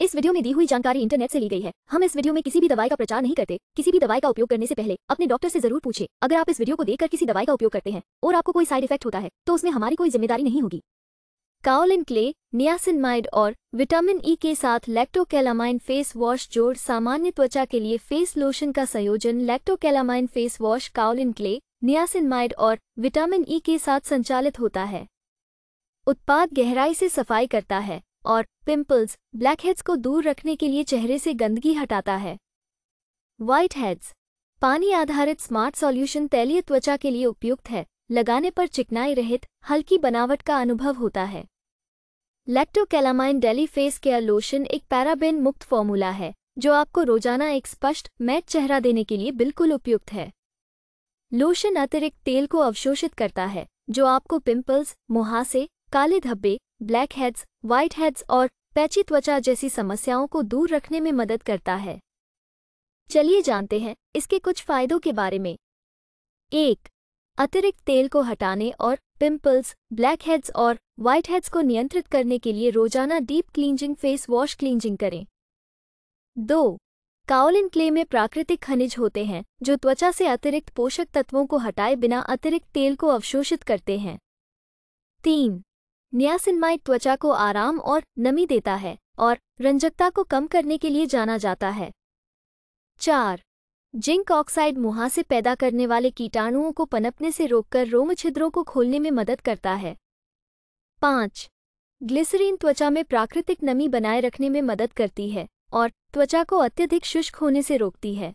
इस वीडियो में दी हुई जानकारी इंटरनेट से ली गई है हम इस वीडियो में किसी भी दवाई का प्रचार नहीं करते किसी भी दवाई का उपयोग करने से पहले अपने डॉक्टर से जरूर पूछे अगर आप इस वीडियो को देखकर किसी दवाई का उपयोग करते हैं और आपको कोई साइड इफेक्ट होता है तो उसमें हमारी कोई जिम्मेदारी नहीं होगी काओलिन क्ले नियासिनमाइड और विटामिन ई e के साथ लैक्टोकैलामाइन फेस वॉश जोड़ सामान्य त्वचा के लिए फेस लोशन का संयोजन Lacto Calamine face wash kaolin clay niacinamide और विटामिन ई e के साथ संचालित होता है उत्पाद गहराई से सफाई करता है और पिंपल्स ब्लैकहेड्स को दूर रखने के लिए चेहरे से गंदगी हटाता है व्हाइट हेड्स पानी आधारित स्मार्ट सॉल्यूशन तैलीय त्वचा के लिए उपयुक्त है लगाने पर चिकनाई रहित हल्की बनावट का अनुभव होता है Lacto Calamine daily face care lotion एक पैराबेन मुक्त फॉर्मूला है जो आपको रोजाना एक स्पष्ट मैट चेहरा देने के लिए बिल्कुल उपयुक्त है लोशन अतिरिक्त तेल को अवशोषित करता है जो आपको पिंपल्स मुहासे काले धब्बे ब्लैक हेड्स व्हाइट हेड्स और पैची त्वचा जैसी समस्याओं को दूर रखने में मदद करता है चलिए जानते हैं इसके कुछ फायदों के बारे में एक अतिरिक्त तेल को हटाने और पिंपल्स ब्लैक हेड्स और व्हाइट हेड्स को नियंत्रित करने के लिए रोजाना deep cleansing face wash cleansing करें दो काओलिन क्ले में प्राकृतिक खनिज होते हैं जो त्वचा से अतिरिक्त पोषक तत्वों को हटाए बिना अतिरिक्त तेल को अवशोषित करते हैं तीन न्यासिनमाइट त्वचा को आराम और नमी देता है और रंजकता को कम करने के लिए जाना जाता है चार जिंक ऑक्साइड मुहा से पैदा करने वाले कीटाणुओं को पनपने से रोककर रोम छिद्रों को खोलने में मदद करता है पाँच ग्लिसरीन त्वचा में प्राकृतिक नमी बनाए रखने में मदद करती है और त्वचा को अत्यधिक शुष्क होने से रोकती है